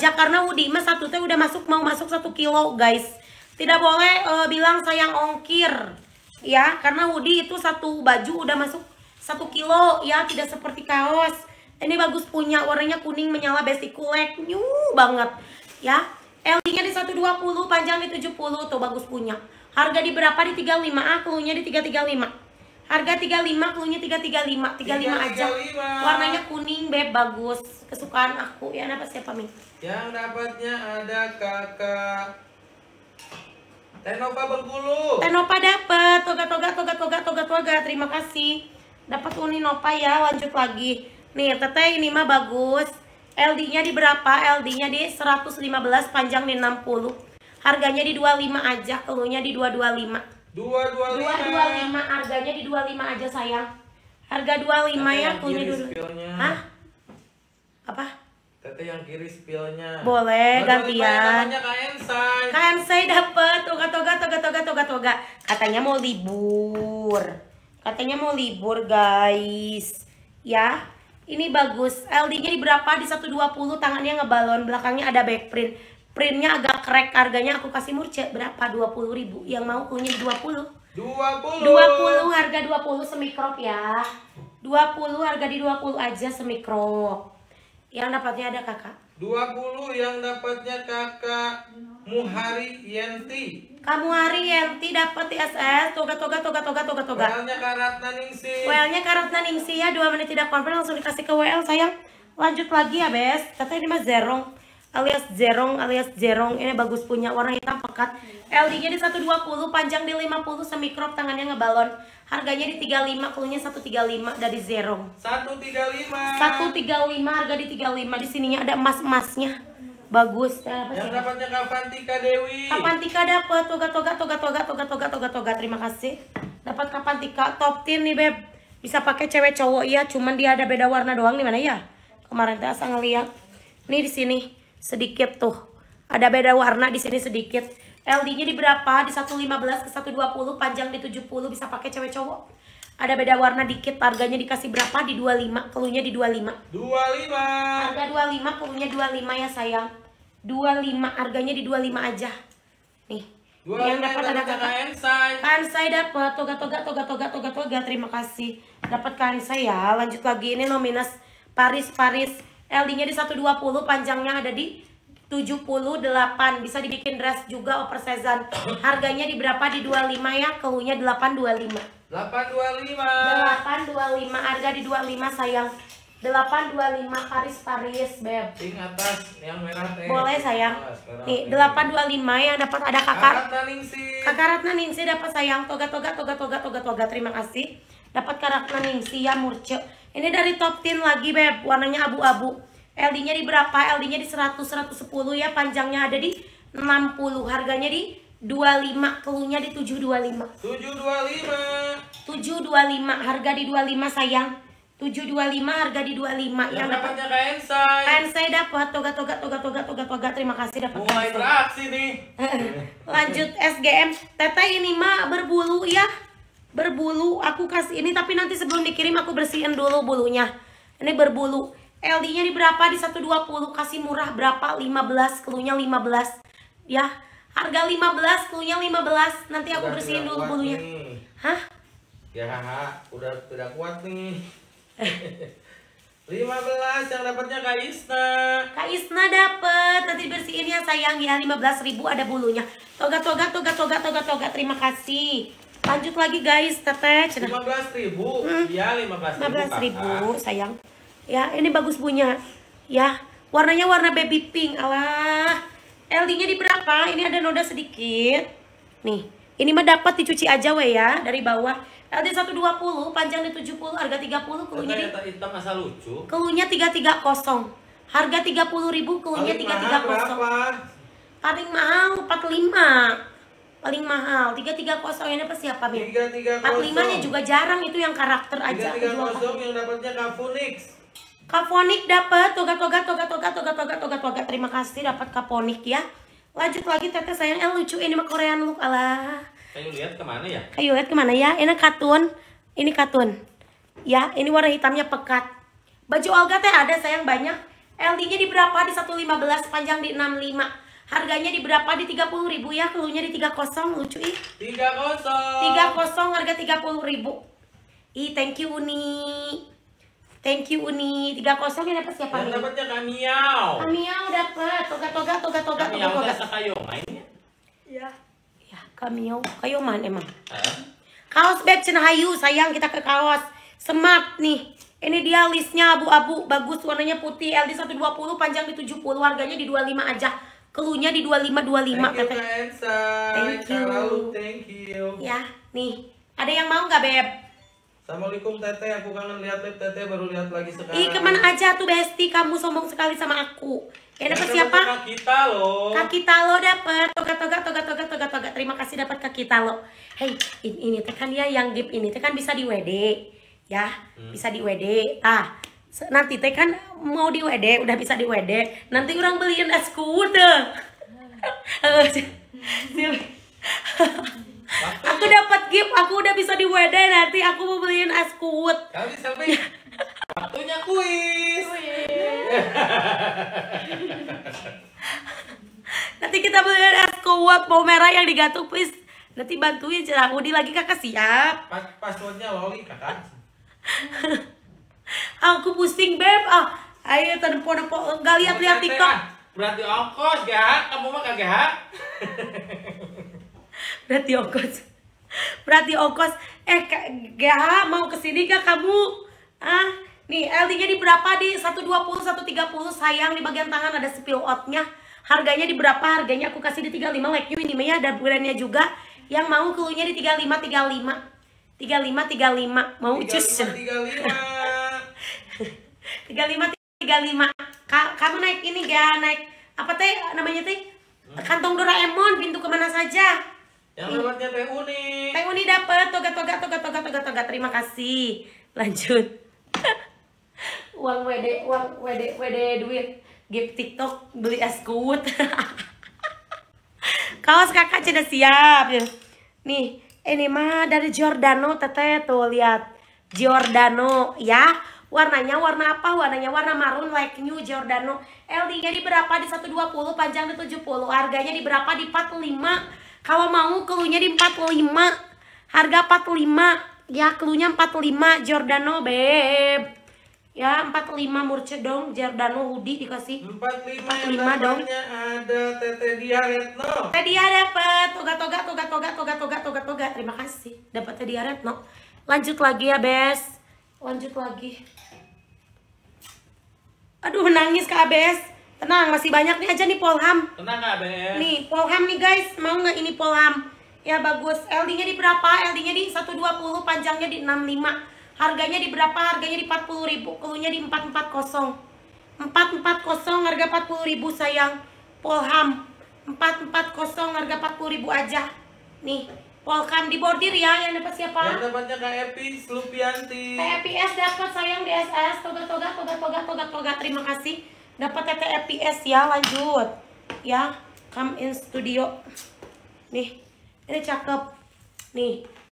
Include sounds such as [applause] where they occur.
aja karena Wudi mas satu teh udah masuk mau masuk satu kilo guys. Tidak boleh uh, bilang sayang ongkir ya karena Wudi itu satu baju udah masuk satu kilo ya tidak seperti kaos. Ini bagus punya warnanya kuning menyala basic kulek new banget ya. LD-nya di 120, panjang di 70 tuh bagus punya. Harga di berapa? Di 35, ah, nya di 335. Harga 35, klunya 335, 35 aja. Warnanya kuning, Beb, bagus. Kesukaan aku. Ya, apa siapa, Min? Yang dapatnya ada Kakak Tenopa Bengkulu. Tenopa dapat. Toga toga toga toga toga toga. Terima kasih. Dapat Uni Nopa ya, lanjut lagi. Nih, Teteh ini mah bagus. LD-nya di berapa? LD-nya di 115, panjang di 60. Harganya di 25 aja, klunya di 225. 225. 225 harganya di 25 aja sayang. Harga 25 lima ya punya dulu. Spillnya. Hah? Apa? Tete yang kiri spillnya. Boleh gantian. Kan saya dapat toga toga toga toga toga toga. Katanya mau libur. Katanya mau libur, guys. Ya. Ini bagus. LD-nya di berapa? Di 120, tangannya ngebalon, belakangnya ada back print printnya agak krek harganya aku kasih murce berapa 20 ribu yang mau punya 20 20 20 harga 20 semikrop ya 20 harga di 20 aja semikrop yang dapatnya ada kakak 20 yang dapatnya kakak Muhari Yenti kamu hari Yenti dapat TSS. toga toga toga toga toga toga Wellnya karat Karatna Ningsi Wellnya karat Karatna Ningsi ya 2 menit tidak konfirm langsung dikasih ke WL sayang lanjut lagi ya bes katanya ini mah zerong alias jerong alias jerong ini bagus punya warna hitam pekat LD nya di 120 panjang di 50 semi crop tangannya ngebalon harganya di 35 kulunya 135 dari jerong 135 135 harga di 35 di sininya ada emas-emasnya bagus ya, yang dapatnya Kapantika Dewi Kapantika dapat toga toga toga toga toga toga toga toga terima kasih dapat Kapantika top tin nih beb bisa pakai cewek cowok ya cuman dia ada beda warna doang nih mana ya kemarin teh asal ngeliat nih di sini Sedikit tuh. Ada beda warna di sini sedikit. LD-nya di berapa? Di 115 ke 120, panjang di 70, bisa pakai cewek cowok. Ada beda warna dikit, harganya dikasih berapa? Di 25, kelunya di 25. 25. Harga 25, kelunya 25 ya sayang. 25, harganya di 25 aja. Nih. yang dapat ada kakak Kansai. Kansai dapat toga toga toga toga toga toga. Terima kasih. Dapat Kansai saya Lanjut lagi ini nominas Paris Paris LD-nya di 120, panjangnya ada di 78. Bisa dibikin dress juga oversizean. Harganya di berapa? Di 25 ya. Kehunya 825. 825. 825. Harga di 25 sayang. 825 Paris Paris, Beb. Yang atas yang merah teh. Boleh sayang. Nih, 825 yang dapat ada Kakak. Ratna Ningsi. Kakak Ratna Ningsi dapat sayang toga toga toga toga toga toga. Terima kasih. Dapat Kakak Ratna Ningsi ya Murce. Ini dari top tin lagi Beb, warnanya abu-abu. LD-nya di berapa? LD-nya di 100 110 ya, panjangnya ada di 60, harganya di 25, keluhnya di 725. 725. 725, harga di 25 sayang. 725 harga di 25 yang, yang dapatnya Kak Kain Ensai dapat toga toga toga toga toga toga. Terima kasih dapat. Mulai beraksi nih. [laughs] Lanjut SGM. Teteh ini mah berbulu ya berbulu aku kasih ini tapi nanti sebelum dikirim aku bersihin dulu bulunya ini berbulu LD-nya di berapa di 120 kasih murah berapa 15 keluhnya 15 ya harga 15 keluhnya 15 nanti aku udah bersihin dulu bulunya nih. hah ya haha udah tidak kuat nih 15 eh. [laughs] yang dapatnya Kak Isna. Kak Isna dapet Nanti bersihin ya sayang ya 15.000 ada bulunya. Toga toga toga toga toga toga. Terima kasih. Lanjut lagi guys, teteh. Lima belas ribu. Hmm? Ya lima belas ribu. ribu, sayang. Ya, ini bagus punya. Ya, warnanya warna baby pink. Allah LD-nya di berapa? Ini ada noda sedikit. Nih, ini mah dapat dicuci aja we ya dari bawah. LD 120, panjang di 70, harga 30, kulunya di... hitam asal lucu. kulunya 330. Harga 30.000, kulunya 330. Paling mahal 45 paling mahal. tiga tiga 330 ini apa siapa, Mir? 330. 45-nya juga jarang itu yang karakter aja. 330 yang dapatnya Kaponix. Kaponix dapat toga toga toga toga toga toga toga toga. Terima kasih dapat kaponik ya. Lanjut lagi teteh sayang eh lucu ini mah Korean look ala. Kayu lihat kemana ya? Kayu lihat kemana ya? Ini katun. Ini katun. Ya, ini warna hitamnya pekat. Baju Olga teh ada sayang banyak. LD-nya di berapa? Di belas panjang di enam lima Harganya di berapa? Di 30 ribu ya. Keluhnya di 30 lucu ih. 30. 30 harga 30 ribu. Ih, thank you Uni. Thank you Uni. 30 yang dapat siapa? Yang dapatnya Kamiau. Kamiau dapat. Toga-toga toga-toga toga-toga. main iya. ya. Ya, ya Kamiau. man emang. Eh? Kaos Cina Hayu sayang kita ke kaos. Smart nih. Ini dia listnya abu-abu, bagus warnanya putih, LD 120, panjang di 70, harganya di 25 aja keluhnya di 2525 thank you, thank you thank you ya nih ada yang mau nggak beb Assalamualaikum tete, aku kangen lihat Beb tete, baru lihat lagi sekarang. Ih, kemana aja tuh Besti, kamu sombong sekali sama aku. Ya dapat siapa? Kak kita lo. Kak kita lo dapat. Toga toga toga toga toga toga. Terima kasih dapat kak kita lo. Hey, ini, ini tekan ya yang gift ini tekan bisa di WD. Ya, hmm. bisa di WD. Tah, nanti teh kan mau di WD udah bisa di WD nanti orang beliin es skuter aku dapat gift aku udah bisa di WD nanti aku mau beliin es kut waktunya kuis nanti kita beliin es kuat mau merah yang digantung please nanti bantuin cerah Udi lagi kakak siap Pas passwordnya loli kakak Ah, aku pusing beb ah ayo tadi pono kalian lihat lihat tiktok ah. berarti ongkos gak kamu mah kagak gak? [laughs] berarti ongkos berarti ongkos eh gak mau kesini gak kamu ah nih LT-nya di berapa di 120 130 sayang di bagian tangan ada spill nya harganya di berapa harganya aku kasih di 35 like you ini ya ada brandnya juga yang mau kulunya di 35 35 35 35 mau cus 35 35 35 35. Ka kamu naik ini ga naik apa teh namanya teh? Hmm? Kantong Doraemon pintu kemana saja? Yang lewatnya Teh Uni. Teh Uni dapat toga toga toga toga toga toga terima kasih. Lanjut. [laughs] uang WD uang WD WD duit gift TikTok beli es kuat. [laughs] Kaos kakak sudah siap. Nih, ini mah dari Giordano teteh tuh lihat. Giordano ya Warnanya warna apa? Warnanya warna marun like New Giordano. L3-nya di berapa? Di 120, panjang di 70. Harganya di berapa? Di 45. Kalau mau keluhnya di 45. Harga 45. Ya, keluhnya 45 Giordano, Beb. Ya, 45 murce dong, Giordano hoodie dikasih. 45, 45 lima dong. ada Tete Dia Retno. Tete Dia dapat toga-toga toga-toga toga-toga toga-toga. Terima kasih. Dapat Tete Dia Retno. Lanjut lagi ya, Bes lanjut lagi aduh nangis ke ABS tenang masih banyak nih aja nih Polham tenang ABS nih Polham nih guys mau nggak ini Polham ya bagus LD nya di berapa LD nya di 120 panjangnya di 65 harganya di berapa harganya di 40 ribu keluarnya di 440 440 harga 40 ribu sayang Polham 440 harga 40 ribu aja nih Polkan di bordir ya yang dapat siapa? Yang dapatnya Kak Epi Slupianti. S dapat sayang SS, toga toga toga toga toga toga terima kasih. Dapat S ya lanjut. Ya, come in studio. Nih, ini cakep. Nih,